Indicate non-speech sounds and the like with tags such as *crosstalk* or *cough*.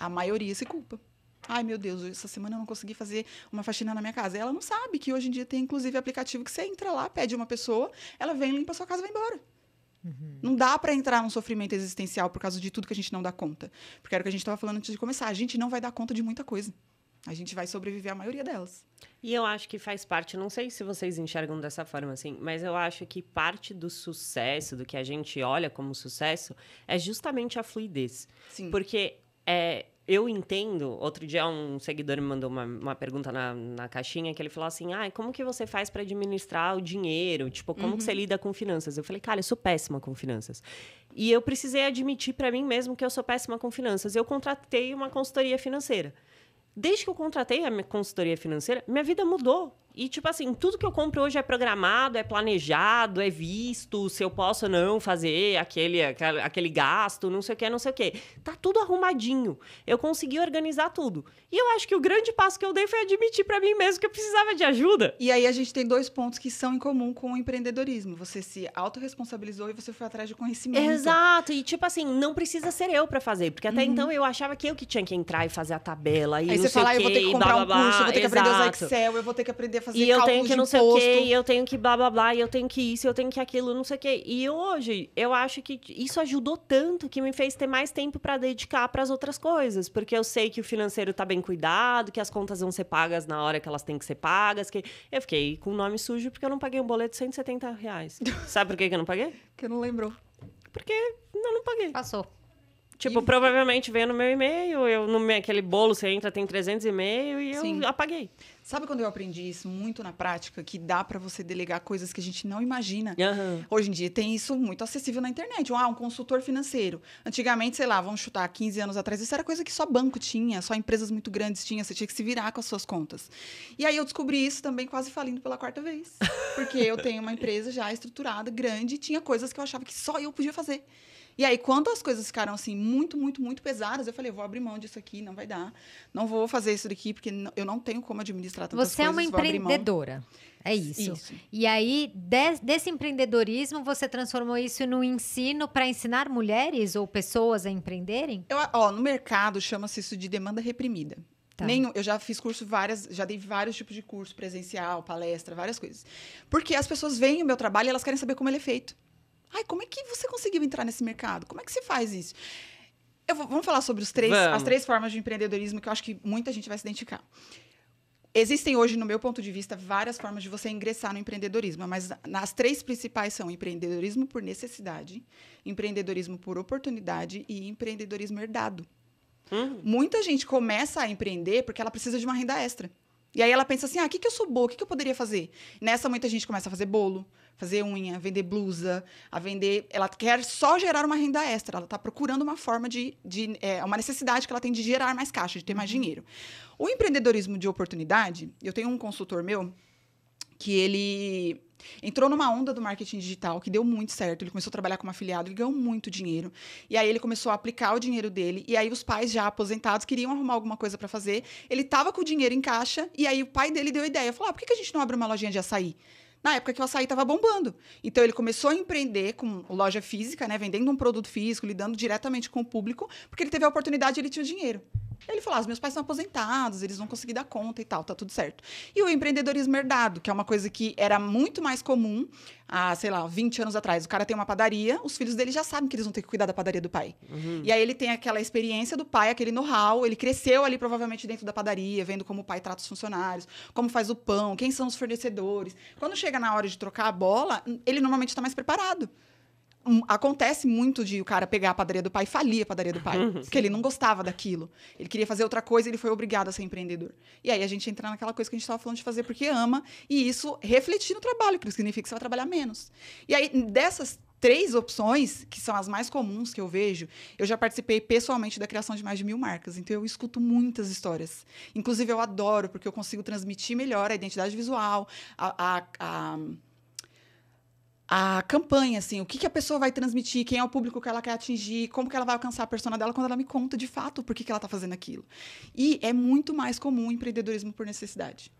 A maioria se culpa. Ai, meu Deus, essa semana eu não consegui fazer uma faxina na minha casa. Ela não sabe que hoje em dia tem, inclusive, aplicativo que você entra lá, pede uma pessoa, ela vem, limpa a sua casa e vai embora. Uhum. Não dá para entrar num sofrimento existencial por causa de tudo que a gente não dá conta. Porque era o que a gente estava falando antes de começar. A gente não vai dar conta de muita coisa. A gente vai sobreviver à maioria delas. E eu acho que faz parte, não sei se vocês enxergam dessa forma assim, mas eu acho que parte do sucesso, do que a gente olha como sucesso, é justamente a fluidez. Sim. Porque é, eu entendo. Outro dia, um seguidor me mandou uma, uma pergunta na, na, caixinha que ele falou assim: ah, como que você faz para administrar o dinheiro? Tipo, como uhum. que você uhum. lida com finanças? Eu falei, cara, eu sou péssima com finanças. E eu precisei admitir para mim mesmo que eu sou péssima com finanças. Eu contratei uma consultoria financeira. Desde que eu contratei a minha consultoria financeira, minha vida mudou. E, tipo assim, tudo que eu compro hoje é programado, é planejado, é visto, se eu posso ou não fazer aquele, aquele gasto, não sei o que, não sei o que. Tá tudo arrumadinho. Eu consegui organizar tudo. E eu acho que o grande passo que eu dei foi admitir para mim mesmo que eu precisava de ajuda. E aí a gente tem dois pontos que são em comum com o empreendedorismo. Você se autorresponsabilizou e você foi atrás de conhecimento. Exato. E, tipo assim, não precisa ser eu para fazer. Porque até uhum. então eu achava que eu que tinha que entrar e fazer a tabela. E aí você fala, eu vou ter que comprar blá, blá, um curso, eu vou ter Exato. que aprender a usar Excel, eu vou ter que aprender aprender a fazer E eu tenho que não sei o quê, e eu tenho que blá blá blá, e eu tenho que isso, e eu tenho que aquilo, não sei o quê. E hoje, eu acho que isso ajudou tanto que me fez ter mais tempo para dedicar para as outras coisas, porque eu sei que o financeiro tá bem cuidado, que as contas vão ser pagas na hora que elas têm que ser pagas, que eu fiquei com o nome sujo porque eu não paguei um boleto de 170 reais. *laughs* Sabe por que eu não paguei? Porque eu não lembrou. Porque eu não paguei. Passou. Tipo, e... provavelmente veio no meu e-mail, eu no meu, aquele bolo você entra tem 300 e-mail e Sim. eu apaguei. Sabe quando eu aprendi isso muito na prática, que dá para você delegar coisas que a gente não imagina? Uhum. Hoje em dia tem isso muito acessível na internet. Ah, um consultor financeiro. Antigamente, sei lá, vamos chutar 15 anos atrás, isso era coisa que só banco tinha, só empresas muito grandes tinha, você tinha que se virar com as suas contas. E aí eu descobri isso também quase falindo pela quarta vez, porque eu tenho uma empresa já estruturada, grande, e tinha coisas que eu achava que só eu podia fazer. E aí, quando as coisas ficaram assim, muito, muito, muito pesadas, eu falei: vou abrir mão disso aqui, não vai dar. Não vou fazer isso daqui, porque eu não tenho como administrar tantas Você coisas. Você é uma empreendedora. É isso. isso. E aí, des, desse empreendedorismo, você transformou isso no ensino para ensinar mulheres ou pessoas a empreenderem? Eu, ó, no mercado chama-se isso de demanda reprimida. Tá. Nenhum, eu já fiz curso várias, já dei vários tipos de curso, presencial, palestra, várias coisas. Porque as pessoas veem o meu trabalho e elas querem saber como ele é feito. Ai, como é que você conseguiu entrar nesse mercado? Como é que você faz isso? Vou, vamos falar sobre os três, vamos. as três formas de empreendedorismo que eu acho que muita gente vai se identificar. Existem hoje, no meu ponto de vista, várias formas de você ingressar no empreendedorismo, mas as três principais são empreendedorismo por necessidade, empreendedorismo por oportunidade e empreendedorismo herdado. Hum. Muita gente começa a empreender porque ela precisa de uma renda extra. E aí ela pensa assim: ah, o que, que eu sou boa? O que, que eu poderia fazer? Nessa, muita gente começa a fazer bolo, fazer unha, vender blusa, a vender. Ela quer só gerar uma renda extra, ela está procurando uma forma de. de é, uma necessidade que ela tem de gerar mais caixa, de ter mais uhum. dinheiro. O empreendedorismo de oportunidade, eu tenho um consultor meu que ele Entrou numa onda do marketing digital que deu muito certo. Ele começou a trabalhar como afiliado, ele ganhou muito dinheiro. E aí ele começou a aplicar o dinheiro dele. E aí os pais já aposentados queriam arrumar alguma coisa para fazer. Ele tava com o dinheiro em caixa. E aí o pai dele deu a ideia. Falou: ah, por que a gente não abre uma lojinha de açaí? na época que o açaí estava bombando. Então ele começou a empreender com loja física, né, vendendo um produto físico, lidando diretamente com o público, porque ele teve a oportunidade, ele tinha o dinheiro. Ele falou: ah, os meus pais são aposentados, eles vão conseguir dar conta e tal, tá tudo certo. E o empreendedorismo herdado, que é uma coisa que era muito mais comum há, sei lá, 20 anos atrás. O cara tem uma padaria, os filhos dele já sabem que eles vão ter que cuidar da padaria do pai. Uhum. E aí ele tem aquela experiência do pai, aquele know-how, ele cresceu ali provavelmente dentro da padaria, vendo como o pai trata os funcionários, como faz o pão, quem são os fornecedores. Quando chega na hora de trocar a bola, ele normalmente está mais preparado acontece muito de o cara pegar a padaria do pai e falir a padaria do pai. Uhum, porque ele não gostava daquilo. Ele queria fazer outra coisa ele foi obrigado a ser empreendedor. E aí a gente entra naquela coisa que a gente estava falando de fazer porque ama, e isso refletir no trabalho, porque significa que você vai trabalhar menos. E aí, dessas três opções, que são as mais comuns que eu vejo, eu já participei pessoalmente da criação de mais de mil marcas. Então, eu escuto muitas histórias. Inclusive, eu adoro, porque eu consigo transmitir melhor a identidade visual, a, a, a a campanha, assim, o que, que a pessoa vai transmitir, quem é o público que ela quer atingir, como que ela vai alcançar a persona dela quando ela me conta de fato por que, que ela está fazendo aquilo. E é muito mais comum empreendedorismo por necessidade.